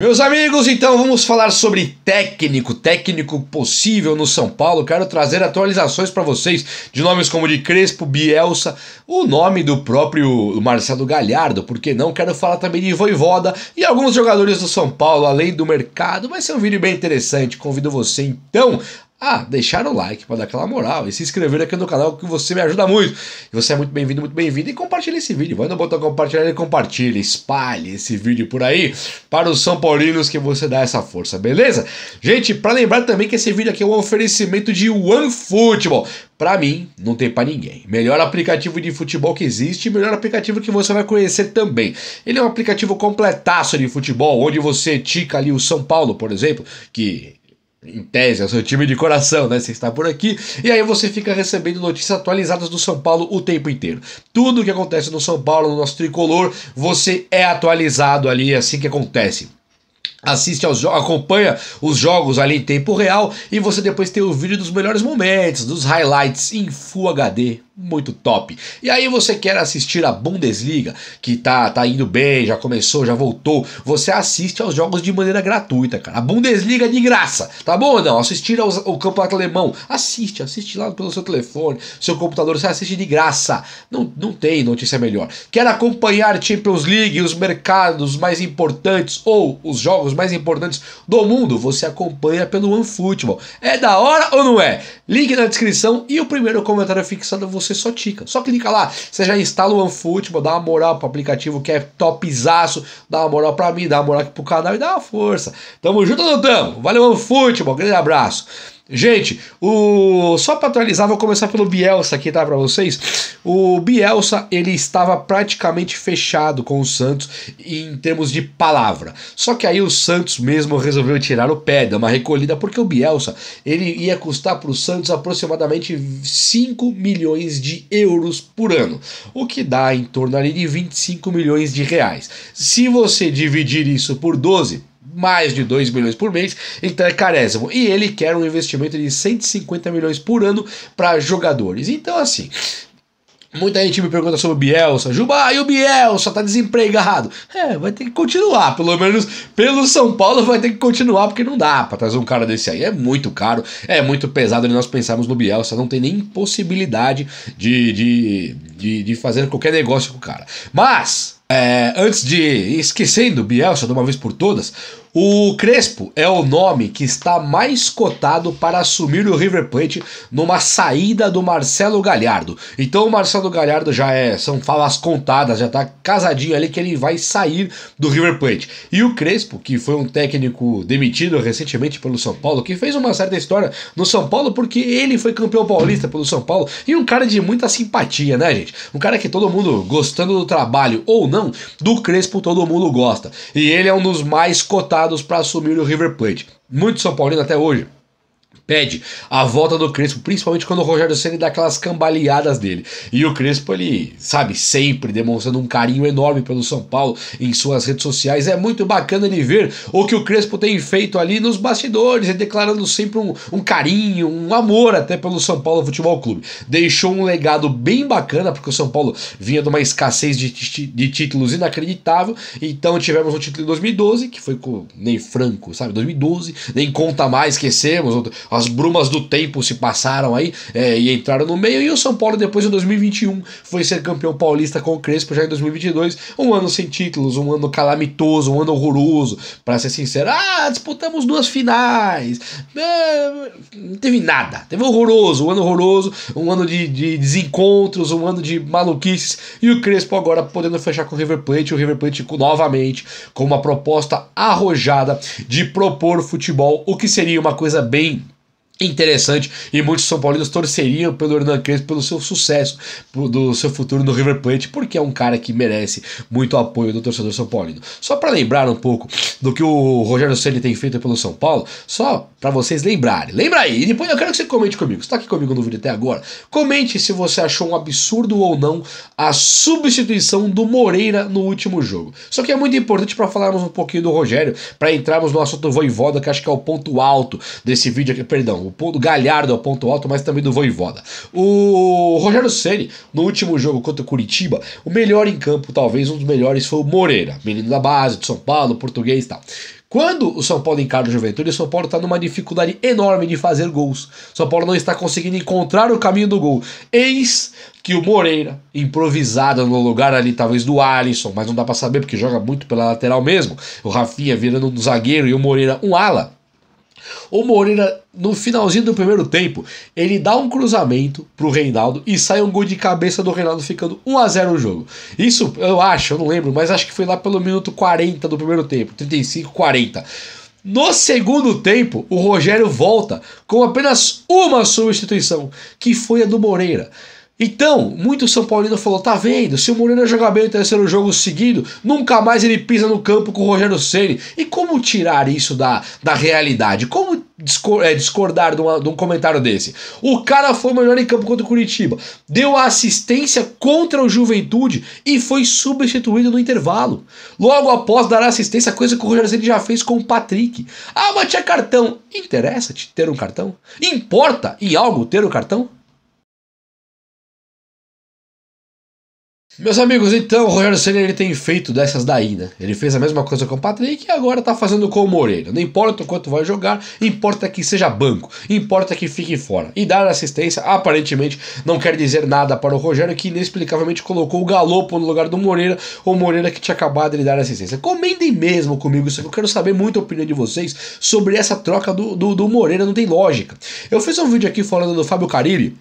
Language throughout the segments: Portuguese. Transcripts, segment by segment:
Meus amigos, então vamos falar sobre técnico, técnico possível no São Paulo. Quero trazer atualizações para vocês de nomes como de Crespo, Bielsa, o nome do próprio Marcelo Galhardo, porque não quero falar também de Voivoda e alguns jogadores do São Paulo além do mercado. Vai ser um vídeo bem interessante. Convido você então ah, deixar o like para dar aquela moral e se inscrever aqui no canal que você me ajuda muito. E você é muito bem-vindo, muito bem-vindo e compartilha esse vídeo. Vai no botão compartilhar e compartilha, espalhe esse vídeo por aí para os São Paulinos que você dá essa força, beleza? Gente, para lembrar também que esse vídeo aqui é um oferecimento de OneFootball. Para mim, não tem para ninguém. Melhor aplicativo de futebol que existe, melhor aplicativo que você vai conhecer também. Ele é um aplicativo completaço de futebol, onde você tica ali o São Paulo, por exemplo, que em tese, é o seu time de coração, né? Você está por aqui e aí você fica recebendo notícias atualizadas do São Paulo o tempo inteiro. Tudo que acontece no São Paulo, no nosso tricolor, você é atualizado ali é assim que acontece assiste aos acompanha os jogos ali em tempo real e você depois tem o vídeo dos melhores momentos, dos highlights em Full HD muito top. E aí você quer assistir a Bundesliga, que tá, tá indo bem, já começou, já voltou. Você assiste aos jogos de maneira gratuita, cara. A Bundesliga é de graça, tá bom ou não? Assistir ao, ao campeonato alemão, assiste, assiste lá pelo seu telefone, seu computador, você assiste de graça. Não, não tem notícia melhor. Quer acompanhar Champions League, os mercados mais importantes ou os jogos mais importantes do mundo? Você acompanha pelo OneFootball. É da hora ou não é? Link na descrição e o primeiro comentário fixado você você só tica. Só clica lá, você já instala o OneFootball, dá uma moral pro aplicativo que é topzaço, dá uma moral pra mim, dá uma moral aqui pro canal e dá uma força. Tamo junto ou não tamo? Valeu, OneFootball, grande abraço. Gente, o só para atualizar, vou começar pelo Bielsa aqui, tá para vocês. O Bielsa, ele estava praticamente fechado com o Santos em termos de palavra. Só que aí o Santos mesmo resolveu tirar o pé, dar uma recolhida, porque o Bielsa, ele ia custar para o Santos aproximadamente 5 milhões de euros por ano, o que dá em torno ali de 25 milhões de reais. Se você dividir isso por 12, mais de 2 milhões por mês, então é carésimo. E ele quer um investimento de 150 milhões por ano para jogadores. Então, assim, Muita gente me pergunta sobre o Bielsa. Juba, ah, e o Bielsa tá desempregado? É, vai ter que continuar. Pelo menos pelo São Paulo vai ter que continuar, porque não dá pra trazer um cara desse aí. É muito caro, é muito pesado nós pensamos no Bielsa. Não tem nem possibilidade de, de, de, de fazer qualquer negócio com o cara. Mas, é, antes de esquecendo o Bielsa de uma vez por todas, o Crespo é o nome que está mais cotado para assumir o River Plate numa saída do Marcelo Galhardo. Então o Marcelo Galhardo já é, são falas contadas, já está casadinho ali que ele vai sair do River Plate. E o Crespo, que foi um técnico demitido recentemente pelo São Paulo, que fez uma certa história no São Paulo porque ele foi campeão paulista pelo São Paulo e um cara de muita simpatia, né, gente? Um cara que todo mundo gostando do trabalho ou não, do Crespo todo mundo gosta. E ele é um dos mais cotados para assumir o River Plate. Muito São Paulino até hoje pede a volta do Crespo, principalmente quando o Rogério Ceni dá aquelas cambaleadas dele. E o Crespo, ele, sabe, sempre demonstrando um carinho enorme pelo São Paulo em suas redes sociais. É muito bacana ele ver o que o Crespo tem feito ali nos bastidores, declarando sempre um, um carinho, um amor até pelo São Paulo Futebol Clube. Deixou um legado bem bacana, porque o São Paulo vinha de uma escassez de, de títulos inacreditável. Então tivemos um título em 2012, que foi com nem Franco, sabe? 2012, nem conta mais, esquecemos. Outro, as brumas do tempo se passaram aí é, e entraram no meio. E o São Paulo, depois em 2021, foi ser campeão paulista com o Crespo já em 2022. Um ano sem títulos, um ano calamitoso, um ano horroroso. Para ser sincero, ah, disputamos duas finais. É, não teve nada. Teve horroroso, um ano horroroso, um ano de, de desencontros, um ano de maluquices. E o Crespo agora podendo fechar com o River Plate. O River Plate novamente com uma proposta arrojada de propor futebol, o que seria uma coisa bem interessante e muitos São Paulinos torceriam pelo Hernan Crespo pelo seu sucesso, do seu futuro no River Plate, porque é um cara que merece muito apoio do torcedor São Paulino. Só para lembrar um pouco do que o Rogério Ceni tem feito pelo São Paulo, só para vocês lembrarem. Lembra aí, e depois eu quero que você comente comigo. Está aqui comigo no vídeo até agora. Comente se você achou um absurdo ou não a substituição do Moreira no último jogo. Só que é muito importante para falarmos um pouquinho do Rogério, para entrarmos no assunto voivoda, que acho que é o ponto alto desse vídeo aqui, perdão, é o do Galhardo ao ponto alto, mas também do Voivoda. O Rogério Ceni no último jogo contra o Curitiba, o melhor em campo, talvez um dos melhores, foi o Moreira, menino da base de São Paulo, português e tal. Quando o São Paulo encara o Juventude, o São Paulo está numa dificuldade enorme de fazer gols. O São Paulo não está conseguindo encontrar o caminho do gol. Eis que o Moreira, improvisado no lugar ali, talvez do Alisson, mas não dá para saber porque joga muito pela lateral mesmo. O Rafinha virando um zagueiro e o Moreira um ala. O Moreira, no finalzinho do primeiro tempo, ele dá um cruzamento pro Reinaldo e sai um gol de cabeça do Reinaldo, ficando 1 a 0 o jogo. Isso eu acho, eu não lembro, mas acho que foi lá pelo minuto 40 do primeiro tempo 35, 40. No segundo tempo, o Rogério volta com apenas uma substituição, que foi a do Moreira. Então, muito São Paulino falou: tá vendo? Se o Moreno jogar bem o terceiro jogo seguido, nunca mais ele pisa no campo com o Rogério Ceni. E como tirar isso da, da realidade? Como é, discordar de, uma, de um comentário desse? O cara foi melhor em campo contra o Curitiba, deu assistência contra o Juventude e foi substituído no intervalo. Logo após dar assistência, coisa que o Rogério Ceni já fez com o Patrick. Ah, mas tinha cartão. Interessa-te ter um cartão? Importa em algo ter o um cartão? Meus amigos, então o Rogério Senna ele tem feito dessas daí, né? Ele fez a mesma coisa com o Patrick e agora tá fazendo com o Moreira. Não importa o quanto vai jogar, importa que seja banco, importa que fique fora. E dar assistência aparentemente não quer dizer nada para o Rogério que inexplicavelmente colocou o Galopo no lugar do Moreira, ou Moreira que tinha acabado de lhe dar assistência. Comentem mesmo comigo isso, eu quero saber muita opinião de vocês sobre essa troca do, do, do Moreira, não tem lógica. Eu fiz um vídeo aqui falando do Fábio Carilli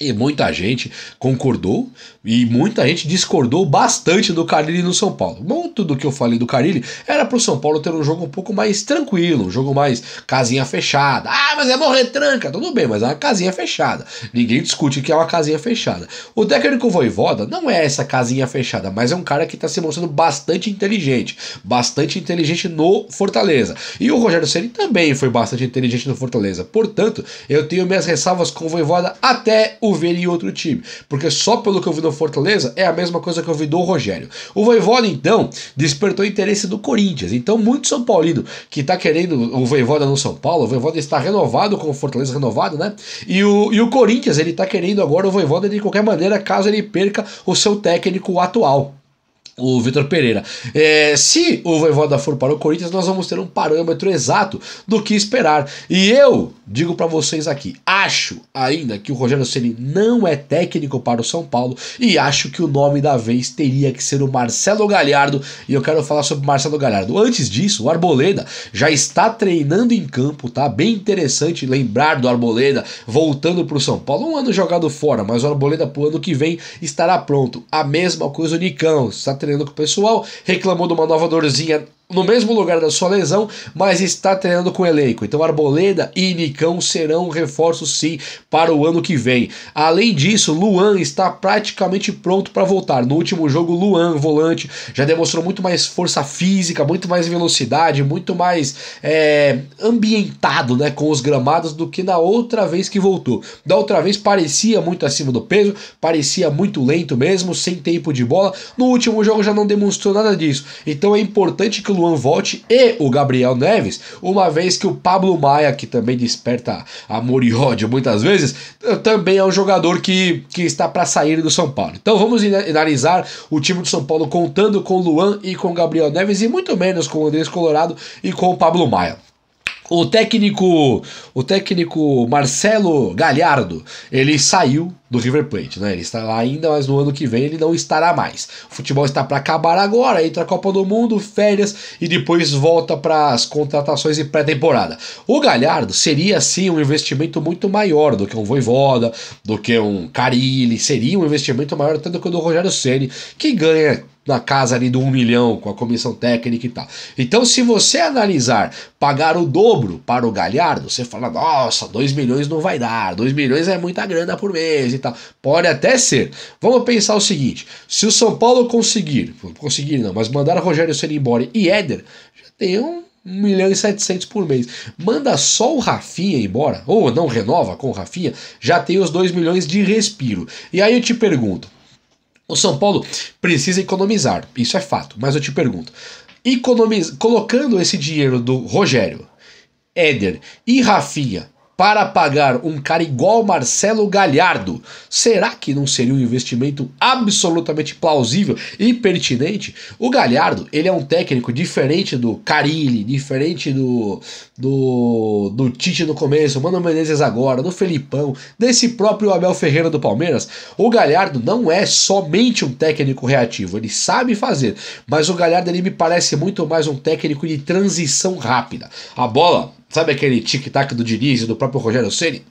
e muita gente concordou e muita gente discordou bastante do Carilli no São Paulo. Muito do que eu falei do Carilli era para o São Paulo ter um jogo um pouco mais tranquilo, um jogo mais casinha fechada. Ah, mas é morrer tranca tudo bem, mas é uma casinha fechada. Ninguém discute que é uma casinha fechada. O técnico Voivoda não é essa casinha fechada, mas é um cara que está se mostrando bastante inteligente, bastante inteligente no Fortaleza. E o Rogério Ceni também foi bastante inteligente no Fortaleza. Portanto, eu tenho minhas ressalvas com o Voivoda até o ver em outro time, porque só pelo que eu vi do Fortaleza é a mesma coisa que eu vi do Rogério. O Voivoda, então, despertou interesse do Corinthians, então muito São Paulino que está querendo o Voivoda no São Paulo, o Voivoda está renovado com o Fortaleza renovado, né? E o, e o Corinthians, ele está querendo agora o Voivoda de qualquer maneira, caso ele perca o seu técnico atual o Vitor Pereira. É, se o Voivoda for para o Corinthians, nós vamos ter um parâmetro exato do que esperar. E eu digo para vocês aqui, acho ainda que o Rogério Ceni não é técnico para o São Paulo e acho que o nome da vez teria que ser o Marcelo Galhardo. E eu quero falar sobre o Marcelo Galhardo. Antes disso, o Arboleda já está treinando em campo, tá? Bem interessante lembrar do Arboleda voltando para o São Paulo. Um ano jogado fora, mas o Arboleda para o ano que vem estará pronto. A mesma coisa o Nicão está treinando com o pessoal, reclamou de uma nova dorzinha no mesmo lugar da sua lesão, mas está treinando com o elenco. Então Arboleda e Nicão serão reforços sim para o ano que vem. Além disso, Luan está praticamente pronto para voltar. No último jogo, Luan, volante, já demonstrou muito mais força física, muito mais velocidade, muito mais é, ambientado né, com os gramados do que na outra vez que voltou. Da outra vez parecia muito acima do peso, parecia muito lento mesmo, sem tempo de bola. No último jogo já não demonstrou nada disso. Então é importante que o Luan Volte e o Gabriel Neves, uma vez que o Pablo Maia, que também desperta amor e ódio muitas vezes, também é um jogador que, que está para sair do São Paulo. Então vamos analisar o time do São Paulo contando com o Luan e com o Gabriel Neves e muito menos com o Andrés Colorado e com o Pablo Maia. O técnico, o técnico Marcelo Galhardo, ele saiu do River Plate, né? Ele está lá ainda, mas no ano que vem ele não estará mais. O futebol está para acabar agora, entra a Copa do Mundo, férias e depois volta para as contratações e pré-temporada. O Galhardo seria sim um investimento muito maior do que um Voivoda, do que um Carilli, seria um investimento maior do que o do Rogério Ceni, que ganha na casa ali do 1 um milhão com a comissão técnica e tal. Então, se você analisar pagar o dobro para o Galhardo, você fala: nossa, 2 milhões não vai dar, 2 milhões é muita grana por mês e tal. Pode até ser. Vamos pensar o seguinte: se o São Paulo conseguir, conseguir não, mas mandar o Rogério Senna embora e Éder, já tem um 1 milhão e 700 por mês. Manda só o Rafinha embora, ou não renova com o Rafinha, já tem os 2 milhões de respiro. E aí eu te pergunto, o São Paulo precisa economizar, isso é fato, mas eu te pergunto: economiz... colocando esse dinheiro do Rogério, Éder e Rafinha para pagar um cara igual Marcelo Galhardo, será que não seria um investimento absolutamente plausível e pertinente? O Galhardo, ele é um técnico diferente do Carilli, diferente do, do, do Tite no começo, Mano Menezes agora, do Felipão, desse próprio Abel Ferreira do Palmeiras. O Galhardo não é somente um técnico reativo, ele sabe fazer, mas o Galhardo ele me parece muito mais um técnico de transição rápida. A bola Sabe aquele tic-tac do Diniz e do próprio Rogério Ceni?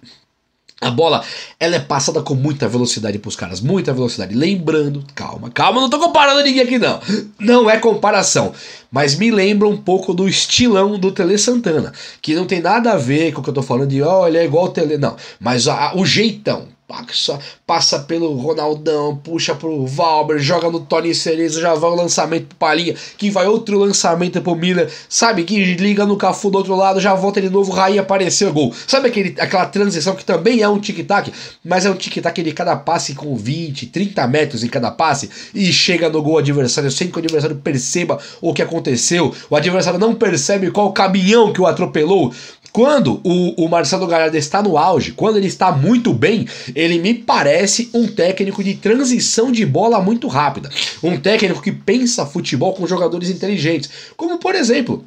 A bola, ela é passada com muita velocidade pros caras, muita velocidade. Lembrando, calma, calma, não tô comparando ninguém aqui não. Não é comparação, mas me lembra um pouco do estilão do Tele Santana, que não tem nada a ver com o que eu tô falando de, ó, oh, ele é igual o Tele, não, mas a, a, o jeitão, Paxa, passa pelo Ronaldão, puxa pro Valber, joga no Tony Cerezo, já vai o lançamento pro Palinha, que vai outro lançamento pro Miller, sabe? Que liga no Cafu do outro lado, já volta de novo, Raí apareceu, gol. Sabe aquele, aquela transição que também é um tic-tac, mas é um tic-tac de cada passe com 20, 30 metros em cada passe e chega no gol adversário sem que o adversário perceba o que aconteceu. O adversário não percebe qual caminhão que o atropelou. Quando o, o, Marcelo Galhardo está no auge, quando ele está muito bem, ele me parece um técnico de transição de bola muito rápida. Um técnico que pensa futebol com jogadores inteligentes. Como, por exemplo,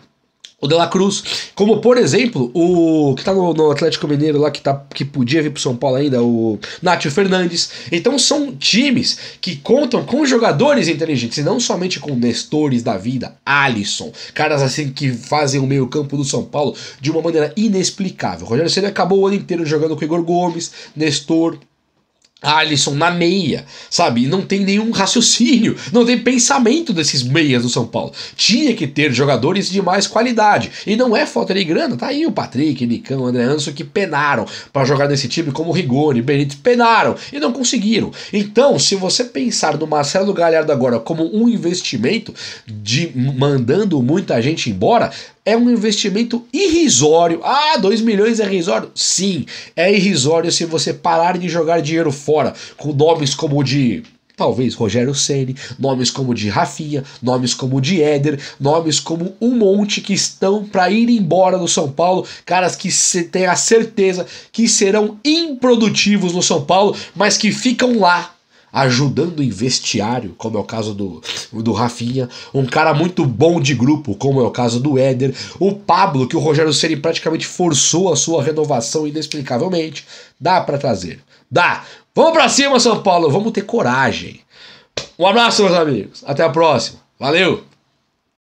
o De La Cruz. Como, por exemplo, o que tá no, no, Atlético Mineiro lá, que, tá, que podia vir pro São Paulo ainda, o Nátio Fernandes. Então são times que contam com jogadores inteligentes, e não somente com Nestores da vida, Alisson, caras assim que fazem o meio campo do São Paulo de uma maneira inexplicável. O Rogério Ceni acabou o ano inteiro jogando com Igor Gomes, Nestor, Alisson na meia, sabe? não tem nenhum raciocínio, não tem pensamento desses meias do São Paulo. Tinha que ter jogadores de mais qualidade. E não é falta de grana, tá aí o Patrick, Nicão, André Anderson que penaram para jogar nesse time, como Rigoni, Benítez, penaram e não conseguiram. Então, se você pensar no Marcelo Galhardo agora como um investimento de mandando muita gente embora, é um investimento irrisório. Ah, 2 milhões é irrisório? Sim, é irrisório se você parar de jogar dinheiro fora com nomes como o de talvez Rogério Ceni, nomes como de Rafinha, nomes como de Éder, nomes como um monte que estão para ir embora do São Paulo, caras que você tem a certeza que serão improdutivos no São Paulo, mas que ficam lá ajudando em vestiário, como é o caso do, do Rafinha, um cara muito bom de grupo, como é o caso do Éder, o Pablo, que o Rogério Ceni praticamente forçou a sua renovação inexplicavelmente, dá para trazer. Dá. Vamos para cima, São Paulo, vamos ter coragem. Um abraço, meus amigos. Até a próxima. Valeu.